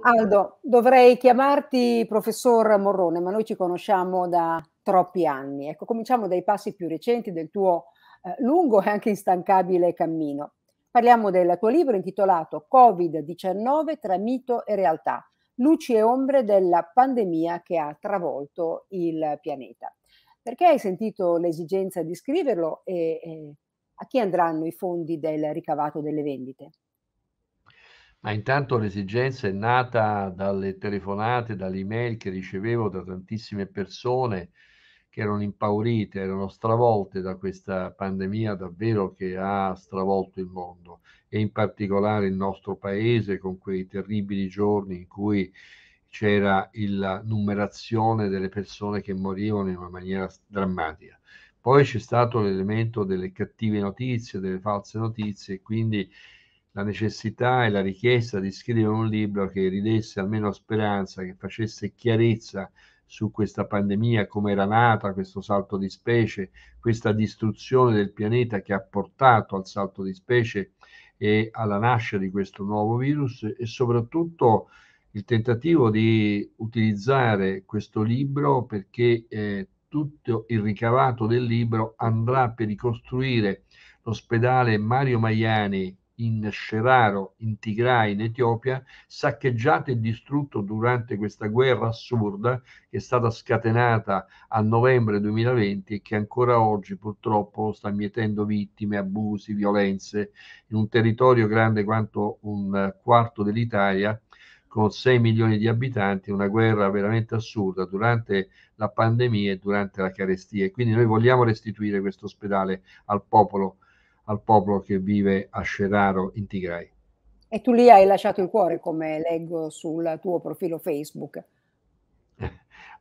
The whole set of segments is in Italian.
Aldo, dovrei chiamarti professor Morrone, ma noi ci conosciamo da troppi anni. Ecco, cominciamo dai passi più recenti del tuo eh, lungo e anche instancabile cammino. Parliamo del tuo libro intitolato Covid-19 tra mito e realtà, luci e ombre della pandemia che ha travolto il pianeta. Perché hai sentito l'esigenza di scriverlo e, e a chi andranno i fondi del ricavato delle vendite? Ma intanto l'esigenza è nata dalle telefonate, dalle email che ricevevo da tantissime persone che erano impaurite, erano stravolte da questa pandemia davvero che ha stravolto il mondo e in particolare il nostro paese con quei terribili giorni in cui c'era la numerazione delle persone che morivano in una maniera drammatica. Poi c'è stato l'elemento delle cattive notizie, delle false notizie, quindi la necessità e la richiesta di scrivere un libro che ridesse almeno speranza, che facesse chiarezza su questa pandemia, come era nata, questo salto di specie, questa distruzione del pianeta che ha portato al salto di specie e alla nascita di questo nuovo virus e soprattutto il tentativo di utilizzare questo libro perché eh, tutto il ricavato del libro andrà per ricostruire l'ospedale Mario Maiani in Sheraro, in Tigray, in Etiopia, saccheggiato e distrutto durante questa guerra assurda che è stata scatenata a novembre 2020 e che ancora oggi purtroppo sta mietendo vittime, abusi, violenze in un territorio grande quanto un quarto dell'Italia con 6 milioni di abitanti, una guerra veramente assurda durante la pandemia e durante la carestia. quindi noi vogliamo restituire questo ospedale al popolo al popolo che vive a Sceraro in Tigray. E tu lì hai lasciato il cuore, come leggo sul tuo profilo Facebook.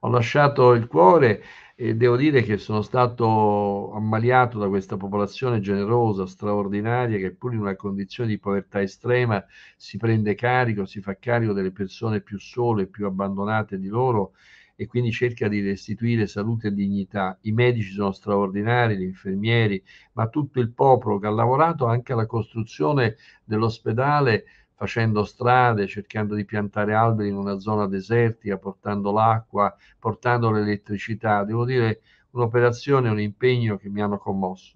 Ho lasciato il cuore e devo dire che sono stato ammaliato da questa popolazione generosa, straordinaria, che pur in una condizione di povertà estrema si prende carico, si fa carico delle persone più sole, più abbandonate di loro e quindi cerca di restituire salute e dignità. I medici sono straordinari, gli infermieri, ma tutto il popolo che ha lavorato anche alla costruzione dell'ospedale facendo strade, cercando di piantare alberi in una zona desertica, portando l'acqua, portando l'elettricità. Devo dire un'operazione, un impegno che mi hanno commosso.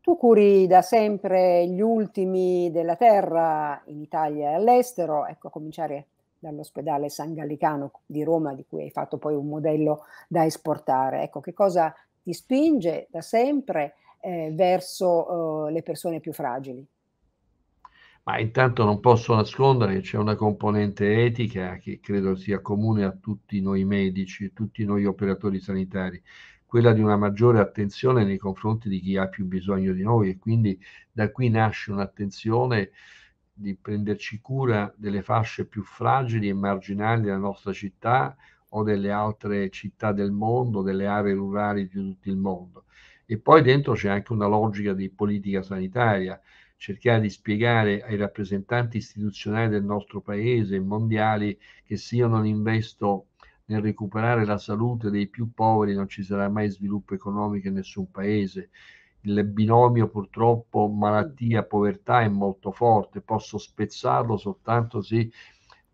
Tu curi da sempre gli ultimi della terra in Italia e all'estero, ecco a cominciare dall'ospedale San Gallicano di Roma, di cui hai fatto poi un modello da esportare. Ecco, che cosa ti spinge da sempre eh, verso eh, le persone più fragili? Ma intanto non posso nascondere che c'è una componente etica che credo sia comune a tutti noi medici, tutti noi operatori sanitari, quella di una maggiore attenzione nei confronti di chi ha più bisogno di noi e quindi da qui nasce un'attenzione di prenderci cura delle fasce più fragili e marginali della nostra città o delle altre città del mondo, delle aree rurali di tutto il mondo. E poi dentro c'è anche una logica di politica sanitaria, cercare di spiegare ai rappresentanti istituzionali del nostro paese e mondiali che se io non investo nel recuperare la salute dei più poveri non ci sarà mai sviluppo economico in nessun paese il binomio purtroppo malattia-povertà mm. è molto forte, posso spezzarlo soltanto se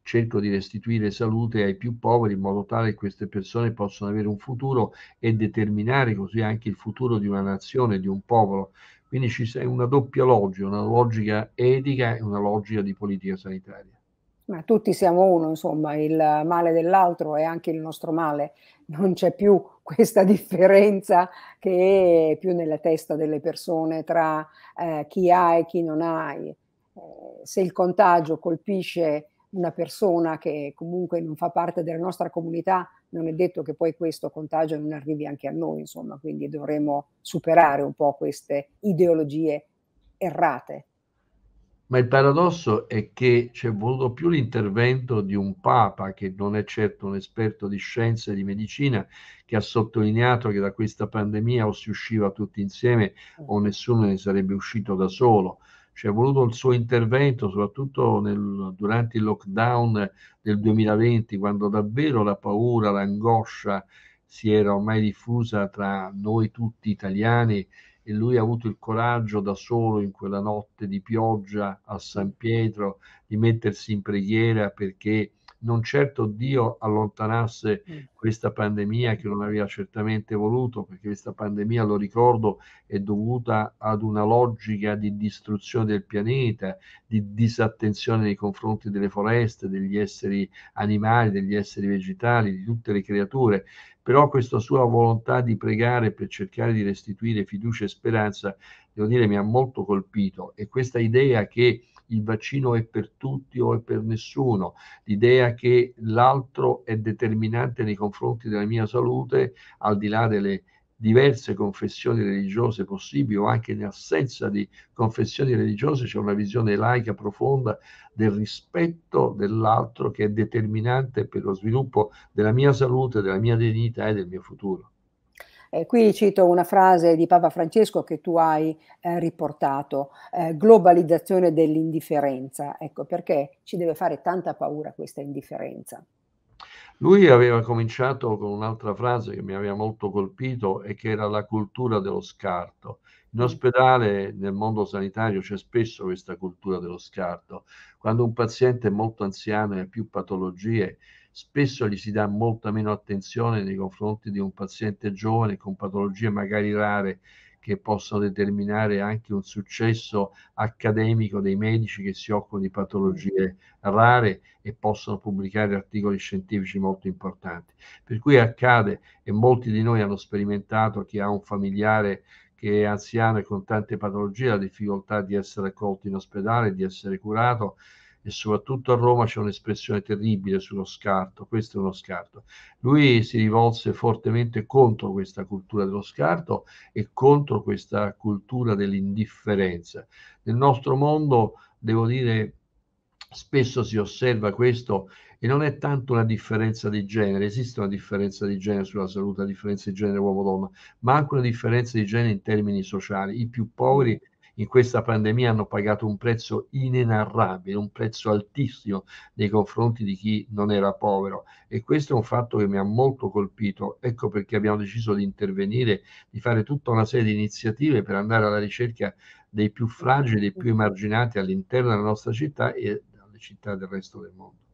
cerco di restituire salute ai più poveri in modo tale che queste persone possano avere un futuro e determinare così anche il futuro di una nazione, di un popolo. Quindi ci è una doppia logica, una logica etica e una logica di politica sanitaria. Ma tutti siamo uno, insomma, il male dell'altro è anche il nostro male, non c'è più questa differenza che è più nella testa delle persone tra eh, chi ha e chi non ha. Eh, se il contagio colpisce una persona che comunque non fa parte della nostra comunità, non è detto che poi questo contagio non arrivi anche a noi, insomma, quindi dovremo superare un po' queste ideologie errate. Ma il paradosso è che ci è voluto più l'intervento di un Papa, che non è certo un esperto di scienze e di medicina, che ha sottolineato che da questa pandemia o si usciva tutti insieme o mm. nessuno ne sarebbe uscito da solo. Ci è voluto il suo intervento, soprattutto nel, durante il lockdown del 2020, quando davvero la paura, l'angoscia si era ormai diffusa tra noi tutti italiani e lui ha avuto il coraggio da solo in quella notte di pioggia a San Pietro di mettersi in preghiera perché non certo Dio allontanasse mm. questa pandemia che non aveva certamente voluto, perché questa pandemia, lo ricordo, è dovuta ad una logica di distruzione del pianeta, di disattenzione nei confronti delle foreste, degli esseri animali, degli esseri vegetali, di tutte le creature però questa sua volontà di pregare per cercare di restituire fiducia e speranza, devo dire, mi ha molto colpito e questa idea che il vaccino è per tutti o è per nessuno, l'idea che l'altro è determinante nei confronti della mia salute, al di là delle diverse confessioni religiose possibili o anche in assenza di confessioni religiose c'è una visione laica profonda del rispetto dell'altro che è determinante per lo sviluppo della mia salute, della mia dignità e del mio futuro. Eh, qui cito una frase di Papa Francesco che tu hai eh, riportato, eh, globalizzazione dell'indifferenza. Ecco perché ci deve fare tanta paura questa indifferenza. Lui aveva cominciato con un'altra frase che mi aveva molto colpito e che era la cultura dello scarto. In mm. ospedale, nel mondo sanitario, c'è spesso questa cultura dello scarto. Quando un paziente è molto anziano e ha più patologie, spesso gli si dà molta meno attenzione nei confronti di un paziente giovane con patologie magari rare che possono determinare anche un successo accademico dei medici che si occupano di patologie rare e possono pubblicare articoli scientifici molto importanti. Per cui accade, e molti di noi hanno sperimentato, chi ha un familiare che è anziano e con tante patologie, la difficoltà di essere accolto in ospedale, di essere curato, e soprattutto a Roma c'è un'espressione terribile sullo scarto, questo è uno scarto. Lui si rivolse fortemente contro questa cultura dello scarto e contro questa cultura dell'indifferenza. Nel nostro mondo, devo dire, spesso si osserva questo e non è tanto una differenza di genere, esiste una differenza di genere sulla salute, una differenza di genere uomo-donna, ma anche una differenza di genere in termini sociali. I più poveri in questa pandemia hanno pagato un prezzo inenarrabile, un prezzo altissimo nei confronti di chi non era povero e questo è un fatto che mi ha molto colpito, ecco perché abbiamo deciso di intervenire, di fare tutta una serie di iniziative per andare alla ricerca dei più fragili, dei più emarginati all'interno della nostra città e alle città del resto del mondo.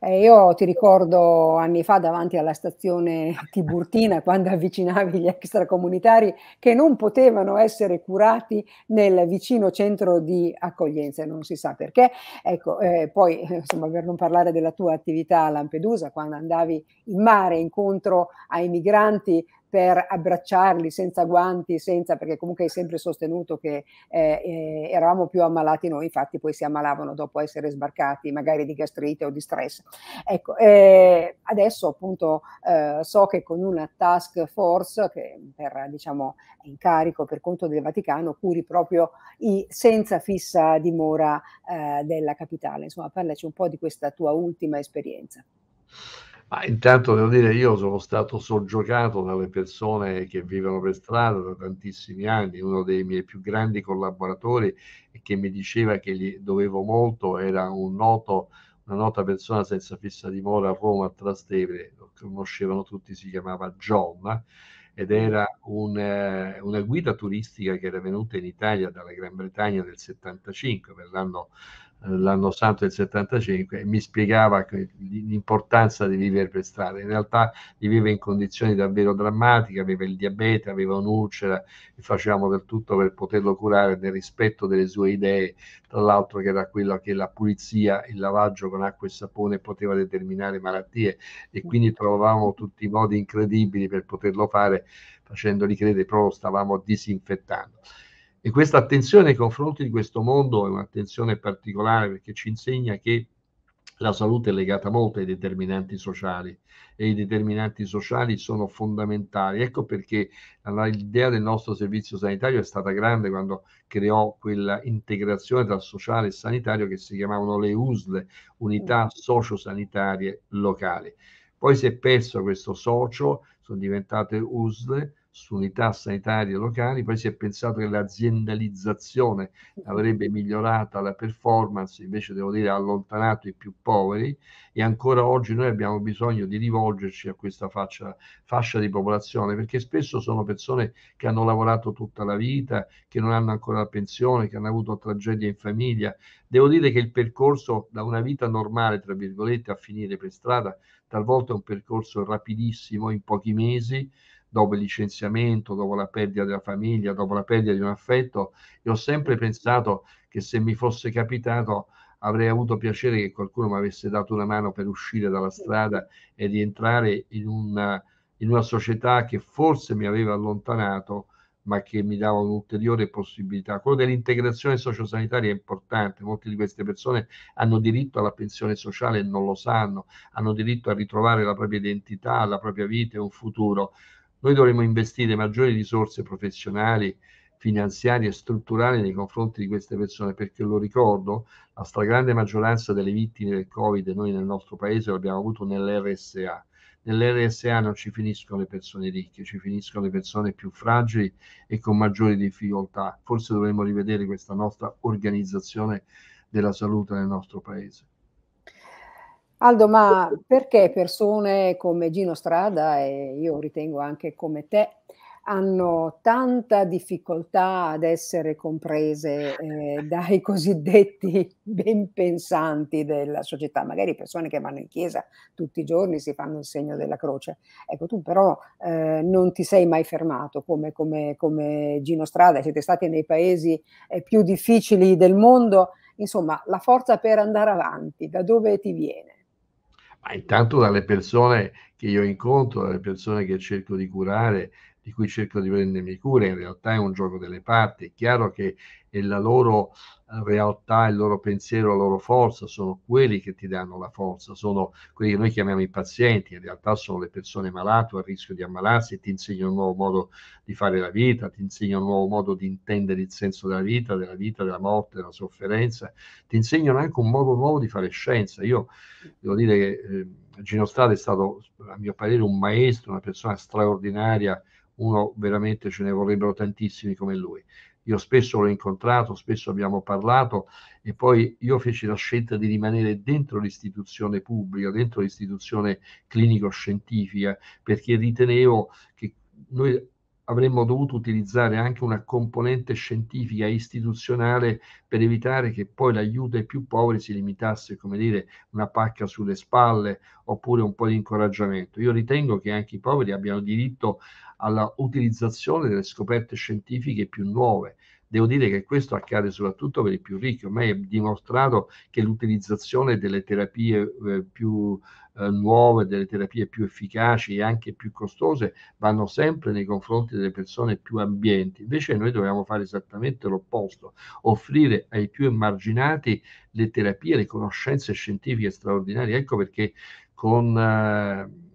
Eh, io ti ricordo anni fa davanti alla stazione Tiburtina, quando avvicinavi gli extracomunitari che non potevano essere curati nel vicino centro di accoglienza, non si sa perché. Ecco, eh, poi eh, insomma, per non parlare della tua attività a Lampedusa, quando andavi in mare incontro ai migranti per abbracciarli senza guanti, senza, perché comunque hai sempre sostenuto che eh, eh, eravamo più ammalati noi, infatti poi si ammalavano dopo essere sbarcati, magari di gastrite o di stress. Ecco, eh, adesso appunto eh, so che con una task force che per, diciamo, in carico per conto del Vaticano curi proprio i senza fissa dimora eh, della capitale. Insomma, parlaci un po' di questa tua ultima esperienza. Ma intanto devo dire, io sono stato soggiogato dalle persone che vivono per strada da tantissimi anni. Uno dei miei più grandi collaboratori che mi diceva che gli dovevo molto era un noto, una nota persona senza fissa dimora a Roma, a Trastevere, lo conoscevano tutti, si chiamava John ed era un, eh, una guida turistica che era venuta in Italia dalla Gran Bretagna nel 75 per l'anno l'anno santo del 75 e mi spiegava l'importanza di vivere per strada. In realtà viveva in condizioni davvero drammatiche, aveva il diabete, aveva un'ulcera e facevamo del tutto per poterlo curare nel rispetto delle sue idee, tra l'altro che era quella che la pulizia, il lavaggio con acqua e sapone poteva determinare malattie e quindi trovavamo tutti i modi incredibili per poterlo fare facendoli credere, però lo stavamo disinfettando. E questa attenzione nei confronti di questo mondo è un'attenzione particolare perché ci insegna che la salute è legata molto ai determinanti sociali e i determinanti sociali sono fondamentali. Ecco perché l'idea del nostro servizio sanitario è stata grande quando creò quella integrazione tra sociale e sanitario che si chiamavano le USL, unità mm. sociosanitarie locali. Poi si è perso questo socio, sono diventate USL, su unità sanitarie locali, poi si è pensato che l'aziendalizzazione avrebbe migliorato la performance, invece devo dire ha allontanato i più poveri e ancora oggi noi abbiamo bisogno di rivolgerci a questa faccia, fascia di popolazione perché spesso sono persone che hanno lavorato tutta la vita, che non hanno ancora la pensione, che hanno avuto tragedie in famiglia. Devo dire che il percorso da una vita normale, tra virgolette, a finire per strada, talvolta è un percorso rapidissimo in pochi mesi dopo il licenziamento, dopo la perdita della famiglia, dopo la perdita di un affetto e ho sempre pensato che se mi fosse capitato avrei avuto piacere che qualcuno mi avesse dato una mano per uscire dalla strada e rientrare in una, in una società che forse mi aveva allontanato ma che mi dava un'ulteriore possibilità. Quello dell'integrazione sociosanitaria è importante, molte di queste persone hanno diritto alla pensione sociale e non lo sanno, hanno diritto a ritrovare la propria identità, la propria vita e un futuro. Noi dovremmo investire maggiori risorse professionali, finanziarie e strutturali nei confronti di queste persone, perché lo ricordo, la stragrande maggioranza delle vittime del Covid noi nel nostro paese l'abbiamo avuto nell'RSA. Nell'RSA non ci finiscono le persone ricche, ci finiscono le persone più fragili e con maggiori difficoltà. Forse dovremmo rivedere questa nostra organizzazione della salute nel nostro paese. Aldo, ma perché persone come Gino Strada e io ritengo anche come te hanno tanta difficoltà ad essere comprese eh, dai cosiddetti ben pensanti della società, magari persone che vanno in chiesa tutti i giorni, si fanno il segno della croce. Ecco, tu però eh, non ti sei mai fermato come, come, come Gino Strada, siete stati nei paesi eh, più difficili del mondo, insomma, la forza per andare avanti, da dove ti viene? ma intanto dalle persone che io incontro, dalle persone che cerco di curare di cui cerco di prendermi cura, in realtà è un gioco delle parti, è chiaro che è la loro eh, realtà, il loro pensiero, la loro forza, sono quelli che ti danno la forza, sono quelli che noi chiamiamo i pazienti, in realtà sono le persone malate o a rischio di ammalarsi, ti insegnano un nuovo modo di fare la vita, ti insegnano un nuovo modo di intendere il senso della vita, della vita, della morte, della sofferenza, ti insegnano anche un modo nuovo di fare scienza. Io devo dire che eh, Gino Strada è stato, a mio parere, un maestro, una persona straordinaria uno veramente ce ne vorrebbero tantissimi come lui. Io spesso l'ho incontrato, spesso abbiamo parlato e poi io feci la scelta di rimanere dentro l'istituzione pubblica, dentro l'istituzione clinico-scientifica, perché ritenevo che noi avremmo dovuto utilizzare anche una componente scientifica e istituzionale per evitare che poi l'aiuto ai più poveri si limitasse, come dire, una pacca sulle spalle oppure un po' di incoraggiamento. Io ritengo che anche i poveri abbiano diritto all'utilizzazione delle scoperte scientifiche più nuove, Devo dire che questo accade soprattutto per i più ricchi, ormai è dimostrato che l'utilizzazione delle terapie eh, più eh, nuove, delle terapie più efficaci e anche più costose vanno sempre nei confronti delle persone più ambienti. Invece noi dobbiamo fare esattamente l'opposto, offrire ai più emarginati le terapie, le conoscenze scientifiche straordinarie. Ecco perché con... Eh,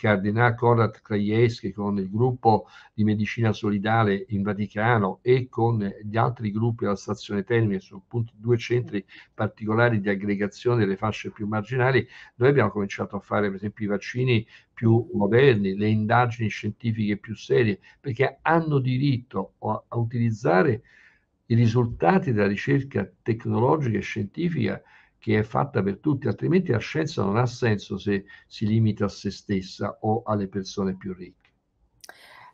Cardinale Konrad Krajewski con il gruppo di medicina solidale in Vaticano e con gli altri gruppi alla stazione Termine, sono appunto due centri particolari di aggregazione delle fasce più marginali, noi abbiamo cominciato a fare per esempio i vaccini più moderni, le indagini scientifiche più serie, perché hanno diritto a, a utilizzare i risultati della ricerca tecnologica e scientifica che è fatta per tutti, altrimenti la scienza non ha senso se si limita a se stessa o alle persone più ricche.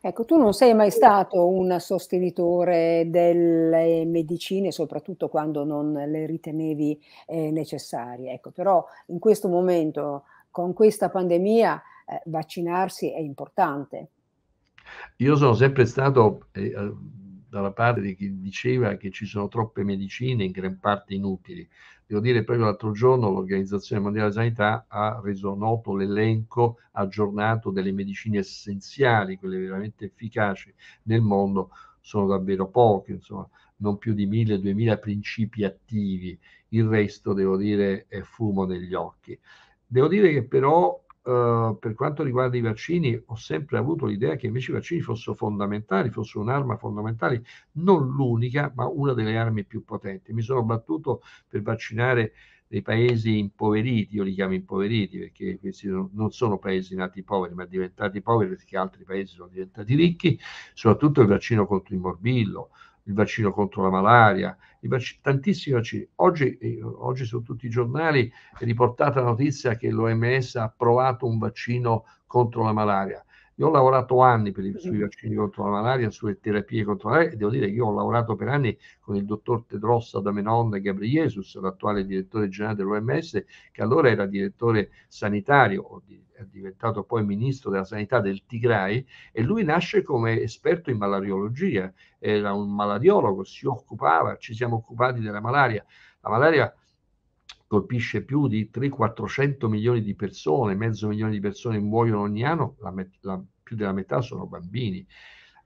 Ecco, tu non sei mai stato un sostenitore delle medicine, soprattutto quando non le ritenevi eh, necessarie. Ecco, però in questo momento, con questa pandemia, eh, vaccinarsi è importante. Io sono sempre stato eh, eh dalla parte di chi diceva che ci sono troppe medicine, in gran parte inutili. Devo dire, proprio l'altro giorno l'Organizzazione Mondiale della Sanità ha reso noto l'elenco aggiornato delle medicine essenziali, quelle veramente efficaci nel mondo, sono davvero poche, insomma, non più di 1000-2000 principi attivi, il resto, devo dire, è fumo negli occhi. Devo dire che però Ehm, per quanto riguarda i vaccini, ho sempre avuto l'idea che invece i vaccini fossero fondamentali, fossero un'arma fondamentale, non l'unica, ma una delle armi più potenti. Mi sono battuto per vaccinare dei paesi impoveriti, io li chiamo impoveriti perché questi non sono paesi nati poveri, ma diventati poveri perché altri paesi sono diventati ricchi, soprattutto il vaccino contro il morbillo, il vaccino contro la malaria, vac- tantissimi vaccini. Oggi, eh, oggi, su tutti i giornali è riportata la notizia che l'OMS ha approvato un vaccino contro la malaria. Io ho lavorato anni per i, mm-hmm. sui vaccini contro la malaria, sulle terapie contro la malaria e devo dire che io ho lavorato per anni con il dottor Tedrossa Damenon Gabriesus, l'attuale direttore generale dell'OMS, che allora era direttore sanitario, di, è diventato poi ministro della sanità del Tigray e lui nasce come esperto in malariologia, era un malariologo, si occupava, ci siamo occupati della malaria. La malaria colpisce più di 300-400 milioni di persone, mezzo milione di persone muoiono ogni anno, la met- la, più della metà sono bambini.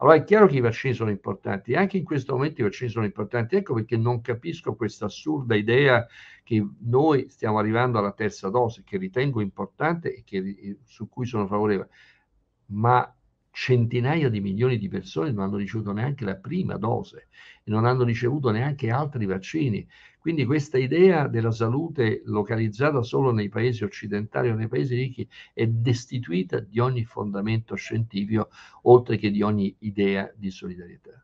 Allora è chiaro che i vaccini sono importanti, anche in questo momento i vaccini sono importanti, ecco perché non capisco questa assurda idea che noi stiamo arrivando alla terza dose, che ritengo importante e che, su cui sono favorevole, ma centinaia di milioni di persone non hanno ricevuto neanche la prima dose e non hanno ricevuto neanche altri vaccini quindi questa idea della salute localizzata solo nei paesi occidentali o nei paesi ricchi è destituita di ogni fondamento scientifico, oltre che di ogni idea di solidarietà.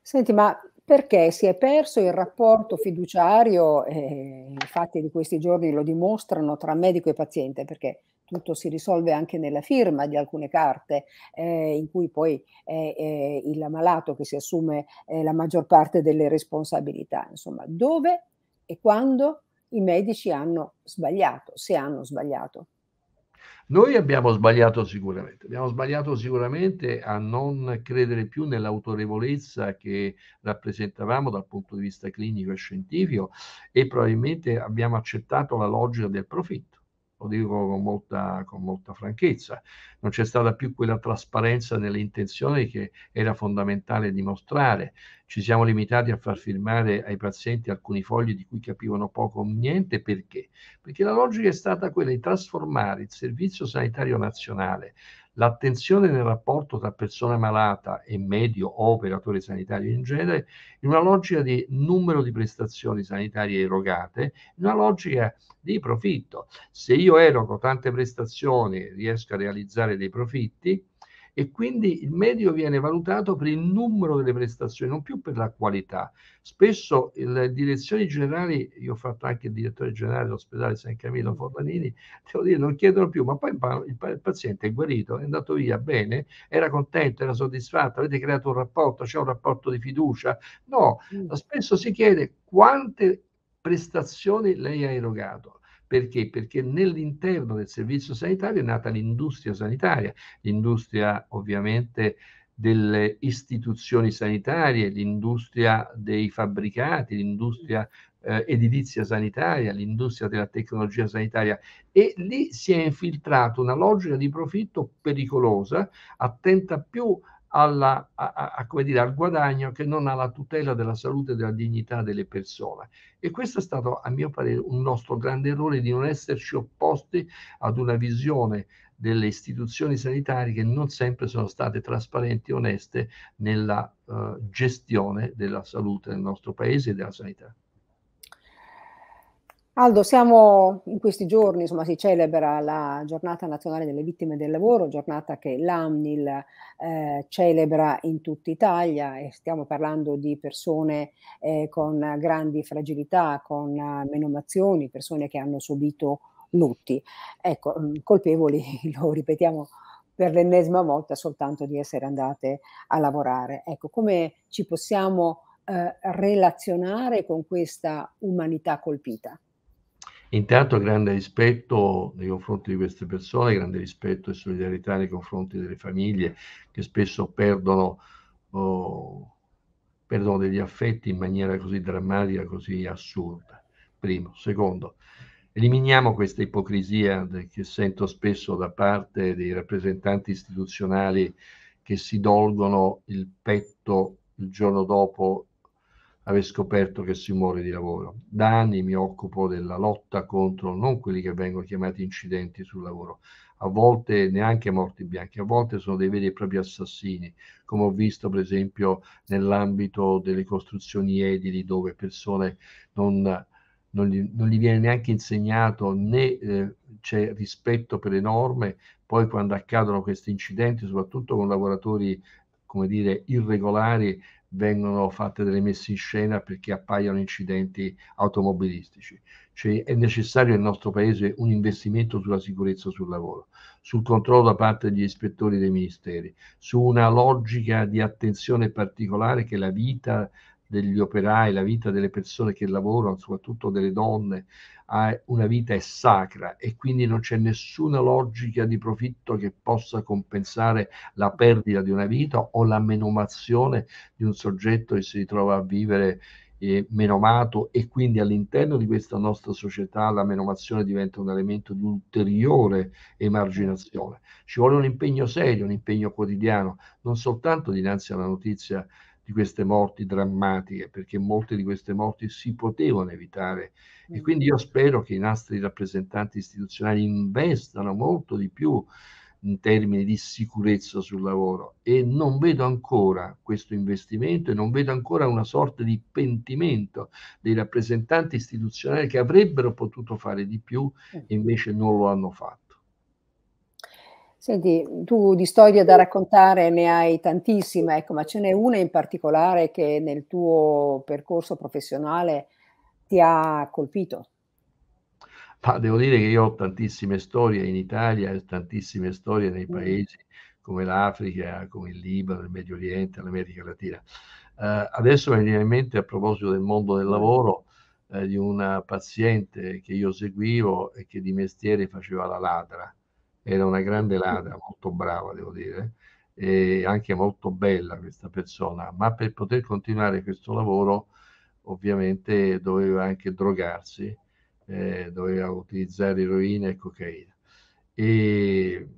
Senti, ma perché si è perso il rapporto fiduciario, eh, i fatti di questi giorni lo dimostrano, tra medico e paziente, perché tutto si risolve anche nella firma di alcune carte eh, in cui poi è, è il malato che si assume eh, la maggior parte delle responsabilità, insomma, dove e quando i medici hanno sbagliato, se hanno sbagliato. Noi abbiamo sbagliato sicuramente, abbiamo sbagliato sicuramente a non credere più nell'autorevolezza che rappresentavamo dal punto di vista clinico e scientifico e probabilmente abbiamo accettato la logica del profitto lo dico con molta, con molta franchezza, non c'è stata più quella trasparenza nelle intenzioni che era fondamentale dimostrare, ci siamo limitati a far firmare ai pazienti alcuni fogli di cui capivano poco o niente, perché? Perché la logica è stata quella di trasformare il Servizio Sanitario Nazionale l'attenzione nel rapporto tra persona malata e medio o operatore sanitario in genere, in una logica di numero di prestazioni sanitarie erogate, in una logica di profitto. Se io erogo tante prestazioni riesco a realizzare dei profitti, e quindi il medio viene valutato per il numero delle prestazioni, non più per la qualità. Spesso le direzioni generali, io ho fatto anche il direttore generale dell'ospedale San Camillo mm. Forlanini, devo dire non chiedono più, ma poi il, il paziente è guarito, è andato via bene, era contento, era soddisfatto, avete creato un rapporto, c'è un rapporto di fiducia. No, mm. spesso si chiede quante prestazioni lei ha erogato perché? Perché nell'interno del servizio sanitario è nata l'industria sanitaria, l'industria ovviamente delle istituzioni sanitarie, l'industria dei fabbricati, l'industria eh, edilizia sanitaria, l'industria della tecnologia sanitaria e lì si è infiltrata una logica di profitto pericolosa, attenta più alla, a, a, dire, al guadagno che non alla tutela della salute e della dignità delle persone. E questo è stato, a mio parere, un nostro grande errore di non esserci opposti ad una visione delle istituzioni sanitarie che non sempre sono state trasparenti e oneste nella uh, gestione della salute nel nostro paese e della sanità. Aldo, siamo in questi giorni, insomma, si celebra la giornata nazionale delle vittime del lavoro, giornata che l'AMNIL eh, celebra in tutta Italia e stiamo parlando di persone eh, con grandi fragilità, con eh, menomazioni, persone che hanno subito lutti. Ecco, mm, colpevoli, lo ripetiamo per l'ennesima volta, soltanto di essere andate a lavorare. Ecco, come ci possiamo eh, relazionare con questa umanità colpita? Intanto grande rispetto nei confronti di queste persone, grande rispetto e solidarietà nei confronti delle famiglie che spesso perdono, oh, perdono degli affetti in maniera così drammatica, così assurda. Primo. Secondo, eliminiamo questa ipocrisia che sento spesso da parte dei rappresentanti istituzionali che si dolgono il petto il giorno dopo aver scoperto che si muore di lavoro. Da anni mi occupo della lotta contro non quelli che vengono chiamati incidenti sul lavoro, a volte neanche morti bianchi, a volte sono dei veri e propri assassini, come ho visto per esempio nell'ambito delle costruzioni edili dove persone non, non, gli, non gli, viene neanche insegnato né eh, c'è rispetto per le norme, poi quando accadono questi incidenti, soprattutto con lavoratori come dire, irregolari, vengono fatte delle messe in scena perché appaiono incidenti automobilistici. Cioè, è necessario nel nostro paese un investimento sulla sicurezza sul lavoro, sul controllo da parte degli ispettori dei ministeri, su una logica di attenzione particolare che la vita degli operai, la vita delle persone che lavorano, soprattutto delle donne, una vita è sacra e quindi non c'è nessuna logica di profitto che possa compensare la perdita di una vita o la menomazione di un soggetto che si ritrova a vivere eh, menomato e quindi all'interno di questa nostra società la menomazione diventa un elemento di ulteriore emarginazione. Ci vuole un impegno serio, un impegno quotidiano, non soltanto dinanzi alla notizia di queste morti drammatiche, perché molte di queste morti si potevano evitare. E mm. quindi io spero che i nostri rappresentanti istituzionali investano molto di più in termini di sicurezza sul lavoro e non vedo ancora questo investimento e non vedo ancora una sorta di pentimento dei rappresentanti istituzionali che avrebbero potuto fare di più e invece non lo hanno fatto. Senti, tu di storie da raccontare ne hai tantissime, ecco, ma ce n'è una in particolare che nel tuo percorso professionale ti ha colpito? Ma devo dire che io ho tantissime storie in Italia e tantissime storie nei mm. paesi come l'Africa, come il Libano, il Medio Oriente, l'America Latina. Uh, adesso mi viene in mente a proposito del mondo del mm. lavoro uh, di una paziente che io seguivo e che di mestiere faceva la ladra era una grande ladra, molto brava devo dire, e anche molto bella questa persona, ma per poter continuare questo lavoro ovviamente doveva anche drogarsi, eh, doveva utilizzare eroina e cocaina. E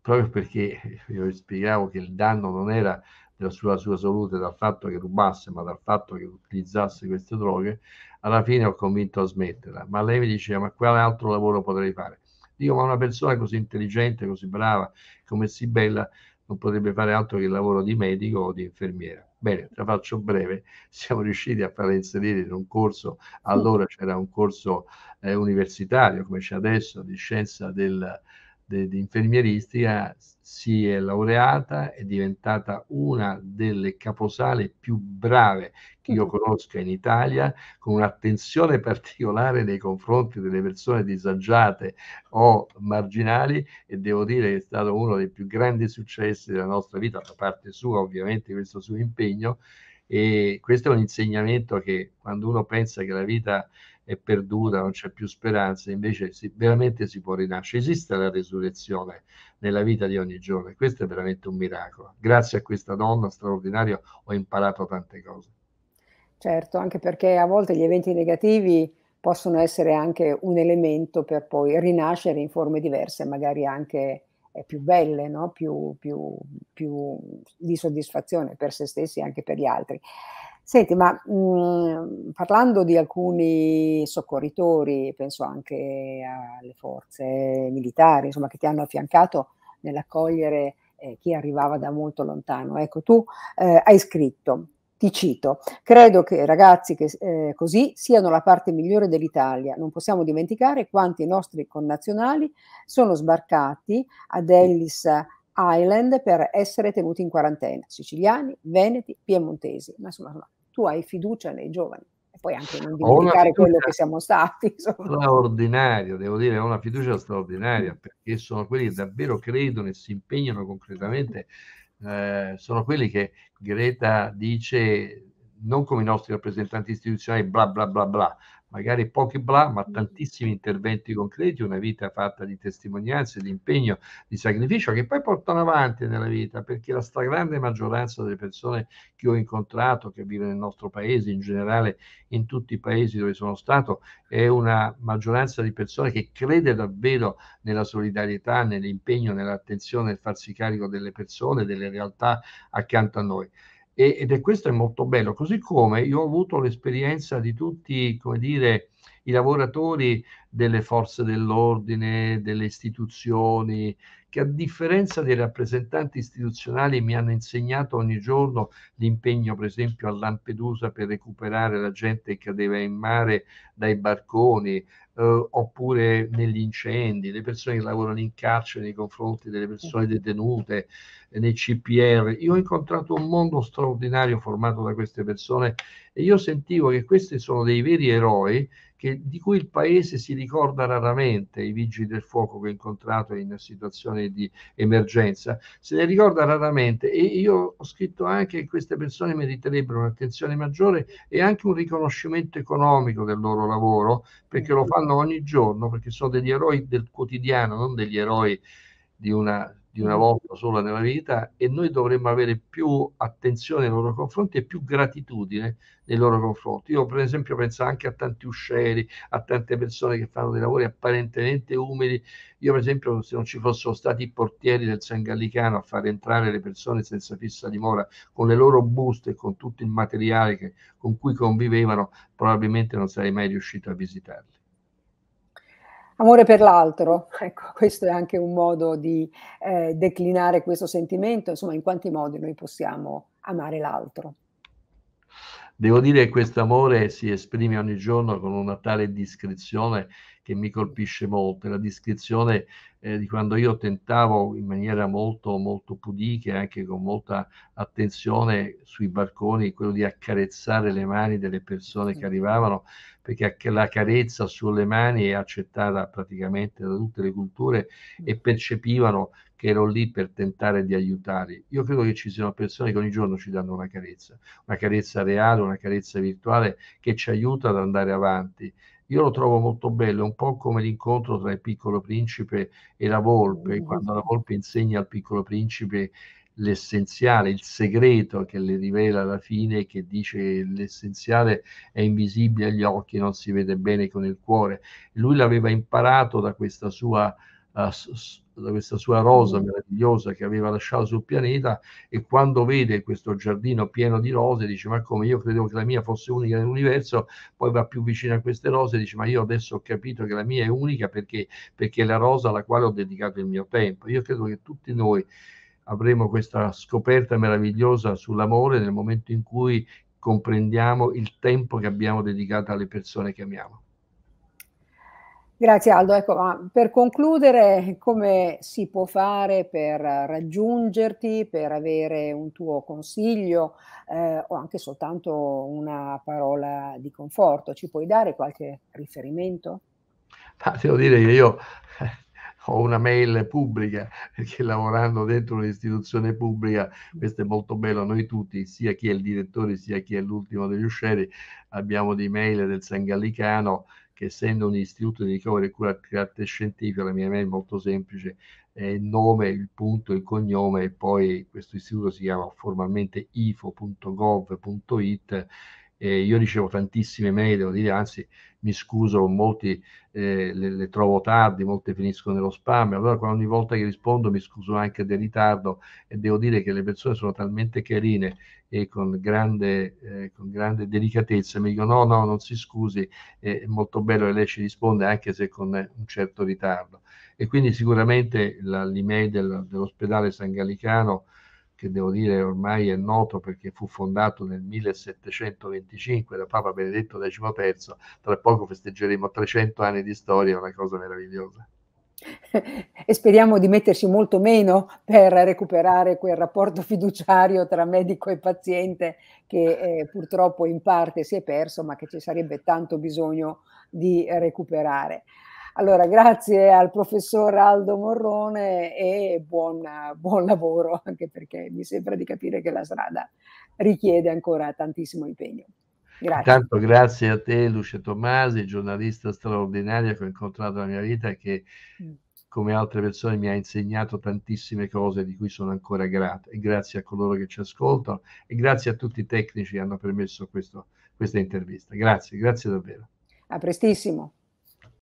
proprio perché io spiegavo che il danno non era della sua salute dal fatto che rubasse, ma dal fatto che utilizzasse queste droghe, alla fine ho convinto a smetterla. Ma lei mi diceva, ma quale altro lavoro potrei fare? Dico, ma una persona così intelligente, così brava come Sibella non potrebbe fare altro che il lavoro di medico o di infermiera. Bene, la faccio breve, siamo riusciti a farla inserire in un corso, allora c'era un corso eh, universitario, come c'è adesso, di scienza del, de, di infermieristica si è laureata, è diventata una delle caposale più brave che io mm-hmm. conosca in Italia, con un'attenzione particolare nei confronti delle persone disagiate o marginali e devo dire che è stato uno dei più grandi successi della nostra vita, da parte sua ovviamente questo suo impegno e questo è un insegnamento che quando uno pensa che la vita è perduta, non c'è più speranza, invece si, veramente si può rinascere. Esiste la resurrezione nella vita di ogni giorno e questo è veramente un miracolo. Grazie a questa donna straordinaria ho imparato tante cose. Certo, anche perché a volte gli eventi negativi possono essere anche un elemento per poi rinascere in forme diverse, magari anche eh, più belle, no? più, più, più di soddisfazione per se stessi e anche per gli altri. Senti, ma mh, mhmm, parlando di alcuni soccorritori, penso anche alle forze militari, insomma, che ti hanno affiancato nell'accogliere eh, chi arrivava da molto lontano. Ecco, tu eh, hai scritto, ti cito, credo che ragazzi che eh, così siano la parte migliore dell'Italia. Non possiamo dimenticare quanti nostri connazionali sono sbarcati ad Ellis island per essere tenuti in quarantena, siciliani, veneti, piemontesi, ma insomma, insomma tu hai fiducia nei giovani e poi anche non dimenticare quello che siamo stati. Insomma. Straordinaria, devo dire, ho una fiducia straordinaria perché sono quelli che davvero credono e si impegnano concretamente, eh, sono quelli che Greta dice non come i nostri rappresentanti istituzionali, bla bla bla bla, magari pochi bla, ma mm. tantissimi interventi concreti, una vita fatta di testimonianze, di impegno, di sacrificio che poi portano avanti nella vita, perché la stragrande maggioranza delle persone che ho incontrato, che vive nel nostro paese, in generale in tutti i paesi dove sono stato, è una maggioranza di persone che crede davvero nella solidarietà, nell'impegno, nell'attenzione, nel farsi carico delle persone, delle realtà accanto a noi. E, ed è questo è molto bello, così come io ho avuto l'esperienza di tutti, come dire, i lavoratori delle forze dell'ordine, delle istituzioni che a differenza dei rappresentanti istituzionali mi hanno insegnato ogni giorno l'impegno per esempio a Lampedusa per recuperare la gente che cadeva in mare dai barconi eh, oppure negli incendi, le persone che lavorano in carcere nei confronti delle persone detenute, eh, nei CPR. Io ho incontrato un mondo straordinario formato da queste persone e io sentivo che questi sono dei veri eroi che, di cui il paese si ricorda raramente, i vigili del fuoco che ho incontrato in situazioni di emergenza, se ne ricorda raramente e io ho scritto anche che queste persone meriterebbero un'attenzione maggiore e anche un riconoscimento economico del loro lavoro, perché lo certo. fanno ogni giorno, perché sono degli eroi del quotidiano, non degli eroi di una di una mm-hmm. volta sola nella vita e noi dovremmo avere più attenzione nei loro confronti e più gratitudine nei loro confronti. Io per esempio penso anche a tanti uscieri, a tante persone che fanno dei lavori apparentemente umili. Io per esempio se non ci fossero stati i portieri del San Gallicano a far entrare le persone senza fissa dimora con le loro buste e con tutto il materiale che, con cui convivevano, probabilmente non sarei mai riuscito a visitarli. Amore per l'altro, ecco, questo è anche un modo di eh, declinare questo sentimento, insomma, in quanti modi noi possiamo amare l'altro. Devo dire che questo amore si esprime ogni giorno con una tale discrezione che mi colpisce molto, la descrizione eh, di quando io tentavo in maniera molto, molto pudica e anche con molta attenzione sui balconi quello di accarezzare le mani delle persone che arrivavano, perché la carezza sulle mani è accettata praticamente da tutte le culture mm. e percepivano che ero lì per tentare di aiutarli. Io credo che ci siano persone che ogni giorno ci danno una carezza, una carezza reale, una carezza virtuale che ci aiuta ad andare avanti io lo trovo molto bello, è un po' come l'incontro tra il piccolo principe e la volpe, mm. quando la volpe insegna al piccolo principe l'essenziale, il segreto che le rivela alla fine, che dice l'essenziale è invisibile agli occhi, non si vede bene con il cuore. Lui l'aveva imparato da questa sua da questa sua rosa mm. meravigliosa che aveva lasciato sul pianeta e quando vede questo giardino pieno di rose dice ma come io credevo che la mia fosse unica nell'universo poi va più vicino a queste rose e dice ma io adesso ho capito che la mia è unica perché, perché è la rosa alla quale ho dedicato il mio tempo io credo che tutti noi avremo questa scoperta meravigliosa sull'amore nel momento in cui comprendiamo il tempo che abbiamo dedicato alle persone che amiamo Grazie Aldo. Ecco, per concludere, come si può fare per raggiungerti, per avere un tuo consiglio eh, o anche soltanto una parola di conforto? Ci puoi dare qualche riferimento? Ma devo dire che io eh, ho una mail pubblica, perché lavorando dentro un'istituzione pubblica, questo è molto bello, noi tutti, sia chi è il direttore sia chi è l'ultimo degli usceri, abbiamo di mail del San Gallicano, che essendo un istituto di ricovero e cura di arte scientifica, la mia mail è molto semplice, è il nome, il punto, il cognome e poi questo istituto si chiama formalmente ifo.gov.it eh, io ricevo tantissime mail, devo dire, anzi mi scuso, molti eh, le, le, trovo tardi, molte finiscono nello spam, allora ogni volta che rispondo mi scuso anche del ritardo e devo dire che le persone sono talmente carine e con grande, eh, con grande delicatezza mi dicono no, no, non si scusi, è molto bello che lei ci risponde anche se con un certo ritardo. E quindi sicuramente la, l'email del, dell'ospedale San Gallicano che devo dire ormai è noto perché fu fondato nel 1725 da Papa Benedetto XIII, tra poco festeggeremo 300 anni di storia, una cosa meravigliosa e speriamo di metterci molto meno per recuperare quel rapporto fiduciario tra medico e paziente che eh, purtroppo in parte si è perso, ma che ci sarebbe tanto bisogno di recuperare. Allora, grazie al professor Aldo Morrone e buon, buon lavoro, anche perché mi sembra di capire che la strada richiede ancora tantissimo impegno. Grazie. Tanto grazie a te Lucia Tomasi, giornalista straordinaria che ho incontrato nella mia vita e che mm. come altre persone mi ha insegnato tantissime cose di cui sono ancora grato e grazie a coloro che ci ascoltano e grazie a tutti i tecnici che hanno permesso questo, questa intervista. Grazie, grazie davvero. A prestissimo.